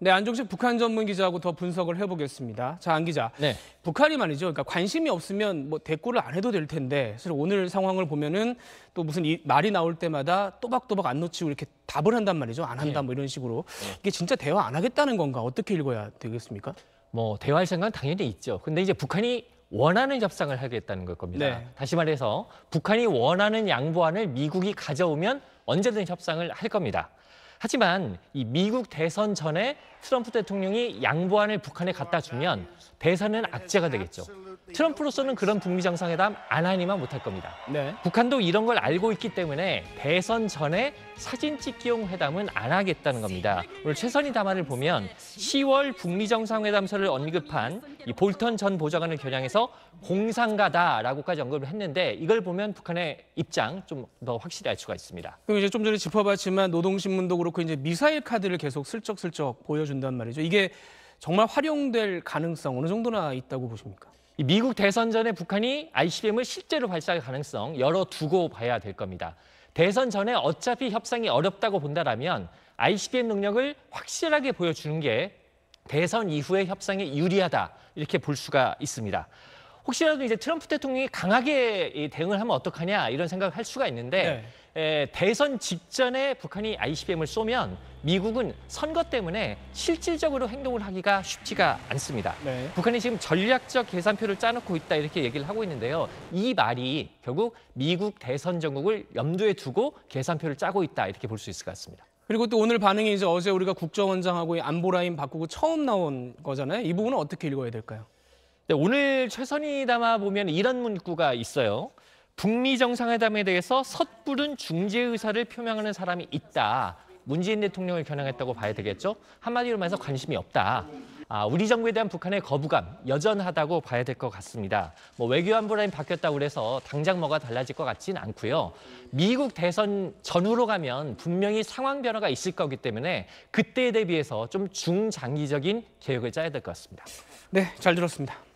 네, 안종식 북한 전문 기자하고 더 분석을 해보겠습니다. 자, 안 기자. 네. 북한이 말이죠. 그러니까 관심이 없으면 뭐 대꾸를 안 해도 될 텐데 사실 오늘 상황을 보면은 또 무슨 이 말이 나올 때마다 또박또박 안 놓치고 이렇게 답을 한단 말이죠. 안 한다 네. 뭐 이런 식으로. 네. 이게 진짜 대화 안 하겠다는 건가? 어떻게 읽어야 되겠습니까? 뭐 대화할 생각은 당연히 있죠. 근데 이제 북한이 원하는 협상을 하겠다는 걸 겁니다. 네. 다시 말해서 북한이 원하는 양보안을 미국이 가져오면 언제든 협상을 할 겁니다. 하지만 이 미국 대선 전에 트럼프 대통령이 양보안을 북한에 갖다 주면 대선은 악재가 되겠죠. 트럼프로서는 그런 북미 정상회담 안 하니만 못할 겁니다. 네. 북한도 이런 걸 알고 있기 때문에 대선 전에 사진 찍기용 회담은 안 하겠다는 겁니다. 오늘 최선희 담화를 보면 10월 북미 정상회담서를 언급한 이 볼턴 전 보좌관을 겨냥해서 공산가다라고까지 언급을 했는데 이걸 보면 북한의 입장 좀 더 확실히 알 수가 있습니다. 그리 이제 좀 전에 짚어봤지만 노동신문도 그렇고 이제 미사일 카드를 계속 슬쩍슬쩍 보여준단 말이죠. 이게 정말 활용될 가능성 어느 정도나 있다고 보십니까? 미국 대선 전에 북한이 ICBM을 실제로 발사할 가능성 열어두고 봐야 될 겁니다. 대선 전에 어차피 협상이 어렵다고 본다라면 ICBM 능력을 확실하게 보여주는 게 대선 이후의 협상에 유리하다 이렇게 볼 수가 있습니다. 혹시라도 이제 트럼프 대통령이 강하게 대응을 하면 어떡하냐 이런 생각을 할 수가 있는데 네. 에, 대선 직전에 북한이 ICBM을 쏘면 미국은 선거 때문에 실질적으로 행동을 하기가 쉽지가 않습니다. 네. 북한이 지금 전략적 계산표를 짜놓고 있다 이렇게 얘기를 하고 있는데요. 이 말이 결국 미국 대선 전국을 염두에 두고 계산표를 짜고 있다 이렇게 볼 수 있을 것 같습니다. 그리고 또 오늘 반응이 이제 어제 우리가 국정원장하고 안보라인 바꾸고 처음 나온 거잖아요. 이 부분은 어떻게 읽어야 될까요? 네, 오늘 최선이 담아 보면 이런 문구가 있어요. 북미 정상회담에 대해서 섣부른 중재 의사를 표명하는 사람이 있다. 문재인 대통령을 겨냥했다고 봐야 되겠죠. 한마디로 말해서 관심이 없다. 아, 우리 정부에 대한 북한의 거부감 여전하다고 봐야 될 것 같습니다. 뭐 외교안보 라인 바뀌었다고 그서 당장 뭐가 달라질 것 같진 않고요. 미국 대선 전후로 가면 분명히 상황 변화가 있을 거기 때문에 그때에 대비해서 좀 중장기적인 계획을 짜야 될 것 같습니다. 네, 잘 들었습니다.